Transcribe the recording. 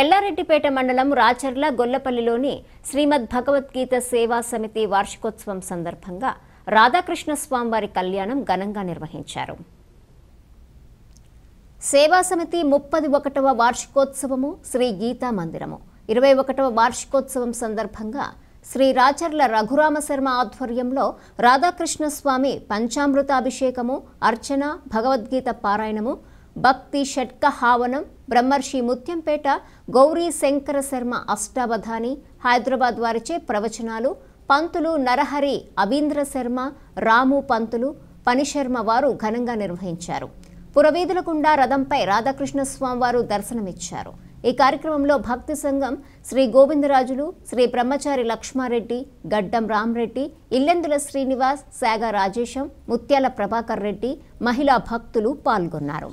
ఎల్లారెడ్డిపేట మండలం రాచర్ల గొల్లపల్లిలోని శ్రీమద్ భగవద్గీత సేవా సమితి వార్షికోత్సవం సందర్భంగా రాధాకృష్ణ స్వామివారి కళ్యాణం ఘనంగా నిర్వహించారు సేవా సమితి ముప్పది ఒకటవ వార్షికోత్సవము శ్రీ గీతా మందిరము ఇరవై ఒకటవ వార్షికోత్సవం సందర్భంగా శ్రీ రాచర్ల రఘురామ శర్మ ఆధ్వర్యంలో రాధాకృష్ణ స్వామి పంచామృతాభిషేకము అర్చన భగవద్గీత పారాయణము భక్తి షట్క హావనం బ్రహ్మర్షి ముత్యంపేట గౌరీ శంకర శర్మ అష్టావధాని హైదరాబాద్ వారిచే ప్రవచనాలు పంతులు నరహరి అబీంద్ర శర్మ రాము పంతులు పనిశర్మ వారు ఘనంగా నిర్వహించారు గుండా రథంపై రాధాకృష్ణ స్వామివారు దర్శనమిచ్చారు ఈ కార్యక్రమంలో భక్తి సంఘం శ్రీ గోవిందరాజులు శ్రీ బ్రహ్మచారి లక్ష్మారెడ్డి గడ్డం రామ్రెడ్డి ఇల్లెందుల శ్రీనివాస్ శాగ రాజేశం ముత్యాల ప్రభాకర్ రెడ్డి మహిళా భక్తులు పాల్గొన్నారు